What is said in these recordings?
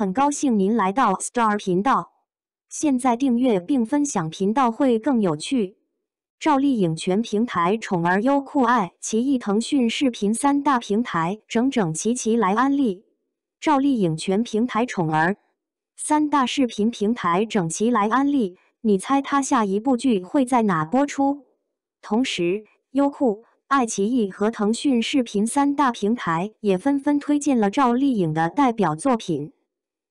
很高兴您来到 Star 频道。现在订阅并分享频道会更有趣。赵丽颖全平台宠儿，优酷、爱奇艺、腾讯视频三大平台整整齐齐来安利赵丽颖全平台宠儿，三大视频平台整齐来安利。你猜她下一部剧会在哪播出？同时，优酷、爱奇艺和腾讯视频三大平台也纷纷推荐了赵丽颖的代表作品。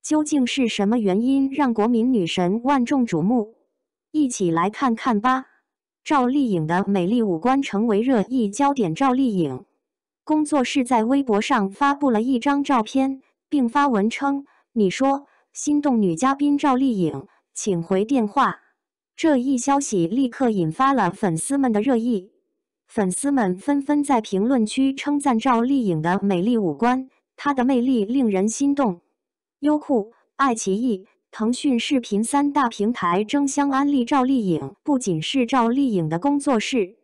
究竟是什么原因让国民女神万众瞩目？一起来看看吧。赵丽颖的美丽五官成为热议焦点。赵丽颖工作室在微博上发布了一张照片，并发文称：“你说心动女嘉宾赵丽颖，请回电话。”这一消息立刻引发了粉丝们的热议。粉丝们纷纷在评论区称赞赵丽颖的美丽五官，她的魅力令人心动。优酷、爱奇艺、腾讯视频三大平台争相安利赵丽颖。不仅是赵丽颖的工作室，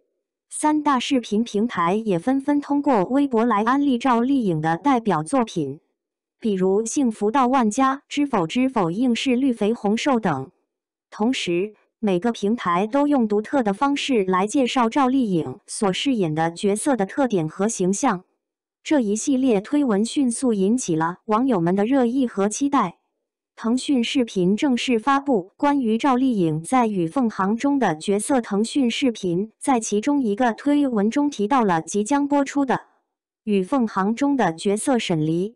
三大视频平台也纷纷通过微博来安利赵丽颖的代表作品，比如《幸福到万家》《知否知否》《应是绿肥红瘦》等。同时，每个平台都用独特的方式来介绍赵丽颖所饰演的角色的特点和形象。这一系列推文迅速引起了网友们的热议和期待。腾讯视频正式发布关于赵丽颖在《与凤行》中的角色。腾讯视频在其中一个推文中提到了即将播出的《与凤行》中的角色沈璃。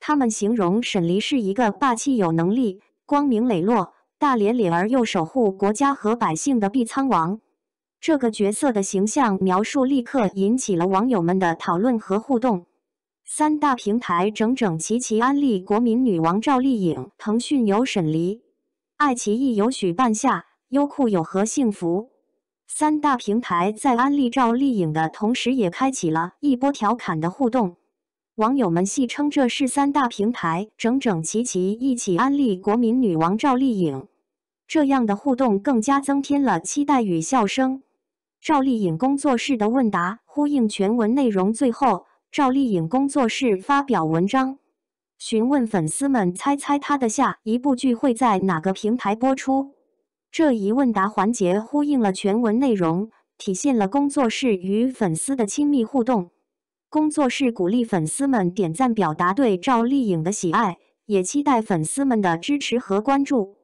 他们形容沈璃是一个霸气、有能力、光明磊落、大咧咧而又守护国家和百姓的碧苍王。这个角色的形象描述立刻引起了网友们的讨论和互动。三大平台整整齐齐安利国民女王赵丽颖，腾讯有沈璃，爱奇艺有许半夏，优酷有何幸福。三大平台在安利赵丽颖的同时，也开启了一波调侃的互动。网友们戏称这是三大平台整整齐齐一起安利国民女王赵丽颖。这样的互动更加增添了期待与笑声。赵丽颖工作室的问答呼应全文内容，最后赵丽颖工作室发表文章，询问粉丝们猜猜她的下一部剧会在哪个平台播出。这一问答环节呼应了全文内容，体现了工作室与粉丝的亲密互动。工作室鼓励粉丝们点赞，表达对赵丽颖的喜爱，也期待粉丝们的支持和关注。